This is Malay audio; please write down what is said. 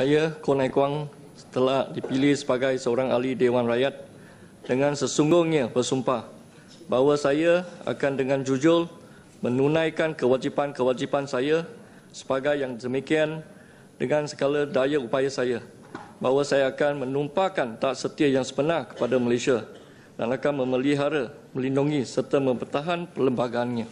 Saya Kon Kuang telah dipilih sebagai seorang ahli Dewan Rakyat dengan sesungguhnya bersumpah bahawa saya akan dengan jujur menunaikan kewajipan-kewajipan saya sebagai yang demikian dengan segala daya upaya saya bahawa saya akan menumpahkan tak setia yang sebenar kepada Malaysia dan akan memelihara, melindungi serta mempertahankan perlembagaannya.